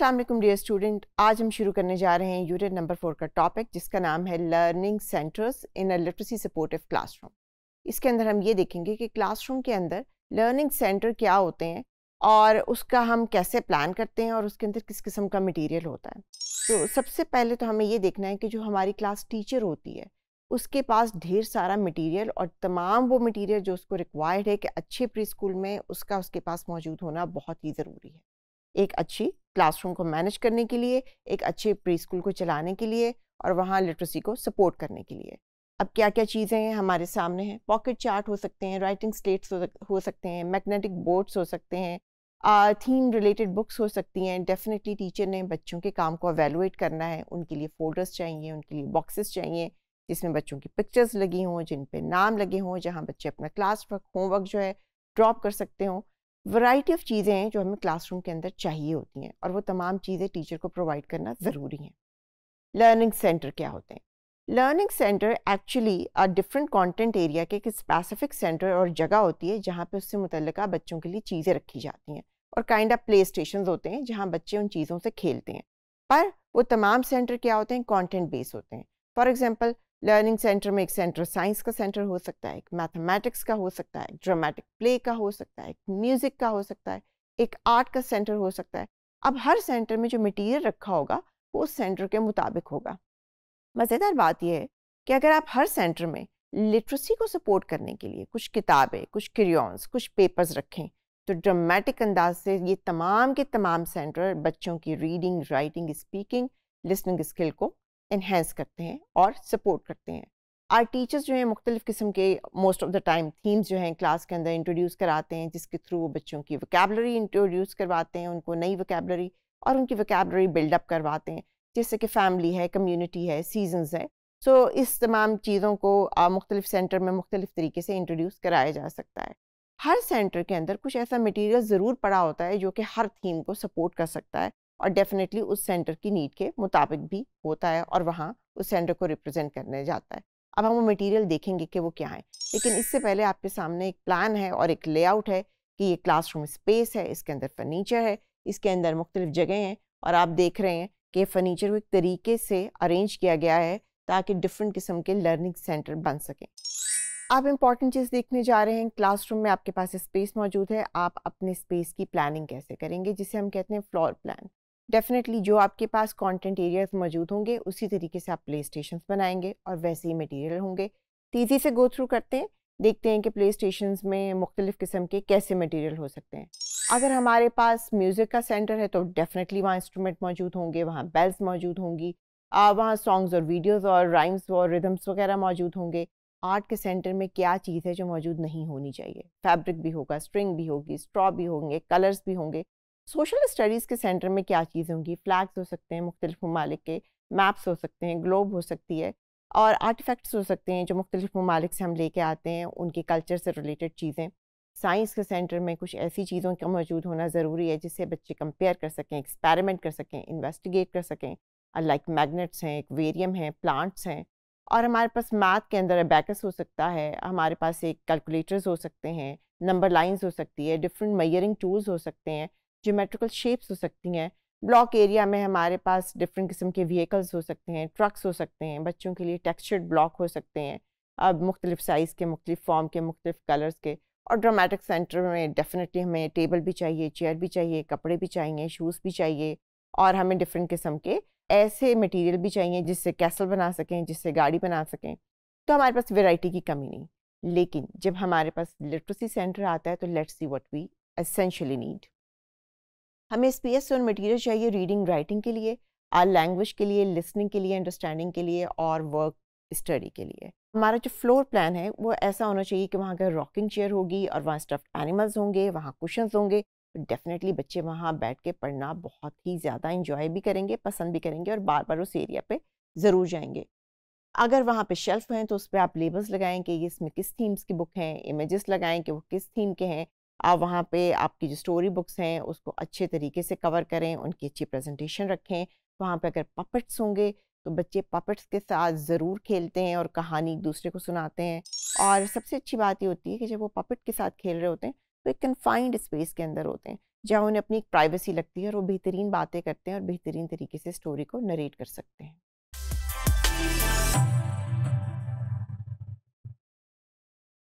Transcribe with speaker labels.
Speaker 1: अस्सलाम वालेकुम dear student आज हम शुरू करने जा रहे हैं यूनिट नंबर फोर का टॉपिक जिसका नाम है learning centres in a literacy supportive classroom इसके अंदर हम ये देखेंगे कि क्लासरूम के अंदर लर्निंग सेंटर क्या होते हैं और उसका हम कैसे प्लान करते हैं और उसके अंदर किस किस्म का मटीरियल होता है तो सबसे पहले तो हमें ये देखना है कि जो हमारी क्लास टीचर होती है उसके पास ढेर सारा मटीरियल और तमाम वो मटीरियल जो उसको रिक्वायर्ड है कि अच्छे प्री स्कूल में उसका उसके पास मौजूद होना बहुत ही ज़रूरी है एक अच्छी क्लासरूम को मैनेज करने के लिए एक अच्छे प्री स्कूल को चलाने के लिए और वहाँ लिटरेसी को सपोर्ट करने के लिए अब क्या क्या चीज़ें हैं हमारे सामने हैं पॉकेट चार्ट हो सकते हैं राइटिंग स्टेट्स हो सकते हैं मैग्नेटिक बोर्ड्स हो सकते हैं थीम रिलेटेड बुक्स हो सकती हैं डेफिनेटली टीचर ने बच्चों के काम को अवेलुएट करना है उनके लिए फोल्डर्स चाहिए उनके लिए बॉक्सेस चाहिए जिसमें बच्चों की पिक्चर्स लगी हों जिन पे नाम लगे हों जहाँ बच्चे अपना क्लास वर्क होमवर्क जो है ड्रॉप कर सकते हों वैरायटी ऑफ चीज़ें हैं जो हमें क्लासरूम के अंदर चाहिए होती हैं और वो तमाम चीज़ें टीचर को प्रोवाइड करना ज़रूरी हैं लर्निंग सेंटर क्या होते हैं learning centre actually a different content area के एक स्पेसिफिक सेंटर और जगह होती है जहाँ पर उससे मुतलक बच्चों के लिए चीज़ें रखी जाती हैं और काइंड ऑफ प्ले स्टेशन होते हैं जहाँ बच्चे उन चीज़ों से खेलते हैं पर वो तमाम सेंटर क्या होते हैं कॉन्टेंट बेस्ड होते हैं फॉर एग्जाम्पल लर्निंग सेंटर में एक सेंटर साइंस का सेंटर हो सकता है एक मैथमेटिक्स का हो सकता है ड्रामेटिक प्ले का हो सकता है एक म्यूज़िक का हो सकता है एक आर्ट का सेंटर हो सकता है अब हर सेंटर में जो मटेरियल रखा होगा वो उस सेंटर के मुताबिक होगा मज़ेदार बात यह है कि अगर आप हर सेंटर में लिटरेसी को सपोर्ट करने के लिए कुछ किताबें कुछ क्रियॉन्स कुछ पेपर्स रखें तो ड्रामेटिक अंदाज से ये तमाम के तमाम सेंटर बच्चों की reading writing speaking listening skill को इन्हेंस करते हैं और सपोर्ट करते हैं आर टीचर्स जो हैं मुख्तलिफ़ किस्म के most of the time themes जो हैं क्लास के अंदर इंट्रोड्यूस कराते हैं जिसके थ्रू वो बच्चों की वकेबलरी इंट्रोड्यूस करवाते हैं उनको नई वकेबलरी और उनकी वकेबलरी बिल्डअप करवाते हैं जैसे कि फैमिली है कम्यूनिटी है सीजनस है सो so, इस तमाम चीज़ों को मुख्तलिफ सेंटर में मुख्तलिफ तरीके से इंट्रोड्यूस कराया जा सकता है हर सेंटर के अंदर कुछ ऐसा मटेरियल ज़रूर पड़ा होता है जो कि हर थीम को सपोर्ट कर सकता है और डेफिनेटली उस सेंटर की नीड के मुताबिक भी होता है और वहाँ उस सेंटर को रिप्रेजेंट करने जाता है अब हम वो मटेरियल देखेंगे कि वो क्या है लेकिन इससे पहले आपके सामने एक प्लान है और एक लेआउट है कि ये क्लासरूम स्पेस है इसके अंदर फर्नीचर है इसके अंदर मुख्तलिफ जगह हैं और आप देख रहे हैं कि फर्नीचर को एक तरीके से अरेंज किया गया है ताकि डिफरेंट किस्म के लर्निंग सेंटर बन सकें आप इम्पॉर्टेंट चीज़ देखने जा रहे हैं क्लासरूम में आपके पास स्पेस मौजूद है आप अपने स्पेस की प्लानिंग कैसे करेंगे जिसे हम कहते हैं फ्लोर प्लान डेफिनेटली जो आपके पास कंटेंट एरियाज मौजूद होंगे उसी तरीके से आप प्ले स्टेशन बनाएंगे और वैसे ही मटेरियल होंगे तेज़ी से गो थ्रू करते हैं देखते हैं कि प्ले स्टेशन में मुख्तलिफ़ किस्म के कैसे मटेरियल हो सकते हैं अगर हमारे पास म्यूज़िक का सेंटर है तो डेफिनेटली वहाँ इंस्ट्रूमेंट मौजूद होंगे वहाँ बेल्स मौजूद होंगी वहाँ सॉन्ग्स और वीडियोस और राइम्स और रिदम्स वगैरह मौजूद होंगे आर्ट के सेंटर में क्या चीज़ है जो मौजूद नहीं होनी चाहिए फैब्रिक भी होगा स्ट्रिंग भी होगी स्ट्रॉ भी होंगे कलर्स भी होंगे सोशल स्टडीज़ के सेंटर में क्या चीज़ें होंगी फ्लैग्स हो सकते हैं मुख्तलिफ ममालिक के मैप्स हो सकते हैं ग्लोब हो सकती है और आर्टिफैक्ट्स हो सकते हैं जो मुख्तलिफ ममालिक से हम लेके आते हैं उनके कल्चर से रिलेटेड चीज़ें साइंस के सेंटर में कुछ ऐसी चीज़ों का मौजूद होना ज़रूरी है जिससे बच्चे कंपेयर कर सकें एक्सपेरिमेंट कर सकें इन्वेस्टिगेट कर सकें लाइक मैग्नेट्स हैं एक्वेरियम हैं प्लांट्स हैं और हमारे पास मैथ के अंदर अबैकस हो सकता है हमारे पास एक कैलकुलेटर्स हो सकते हैं नंबर लाइंस हो सकती है डिफरेंट मैयरिंग टूल्स हो सकते हैं जोमेट्रिकल शेप्स हो सकती हैं ब्लॉक एरिया में हमारे पास डिफरेंट किस्म के व्हीकल्स हो सकते हैं ट्रक्स हो सकते हैं बच्चों के लिए टेक्सचर्ड ब्लॉक हो सकते हैं अब मुख्तलिफ साइज़ के मुख्तलिफ फॉर्म के मुख्तलिफ कलर्स के और ड्रामेटिक सेंटर में डेफिनेटली हमें टेबल भी चाहिए चेयर भी चाहिए कपड़े भी चाहिए शूज़ भी चाहिए और हमें डिफरेंट किस्म के ऐसे मटेरियल भी चाहिए जिससे कैसल बना सकें जिससे गाड़ी बना सकें तो हमारे पास वेराइटी की कमी नहीं लेकिन जब हमारे पास लिटरेसी सेंटर आता है तो let's see what we essentially need हमें स्पेस और मटेरियल चाहिए रीडिंग राइटिंग के लिए आर लैंग्वेज के लिए लिसनिंग के लिए अंडरस्टैंडिंग के लिए और वर्क स्टडी के लिए हमारा जो फ्लोर प्लान है वो ऐसा होना चाहिए कि वहाँ अगर रॉकिंग चेयर होगी और वहाँ स्टफ एनिमल्स होंगे वहाँ कुशन होंगे तो डेफिनेटली बच्चे वहाँ बैठ के पढ़ना बहुत ही ज़्यादा इंजॉय भी करेंगे पसंद भी करेंगे और बार बार उस एरिया पे ज़रूर जाएंगे अगर वहाँ पे शेल्फ हैं तो उस पर आप लेबल्स लगाएं कि इसमें किस थीम्स की बुक हैं इमेजेस लगाएं कि वो किस थीम के हैं आप वहाँ पे आपकी जो स्टोरी बुक्स हैं उसको अच्छे तरीके से कवर करें उनकी अच्छी प्रेजेंटेशन रखें वहाँ पे अगर पपेट्स होंगे तो बच्चे पपेट्स के साथ ज़रूर खेलते हैं और कहानी एक दूसरे को सुनाते हैं और सबसे अच्छी बात ये होती है कि जब वो पपेट के साथ खेल रहे होते हैं तो एक कन्फाइंड स्पेस के अंदर होते हैं जहाँ उन्हें अपनी एक प्राइवेसी लगती है और वो बेहतरीन बातें करते हैं और बेहतरीन तरीके से स्टोरी को नरेट कर सकते हैं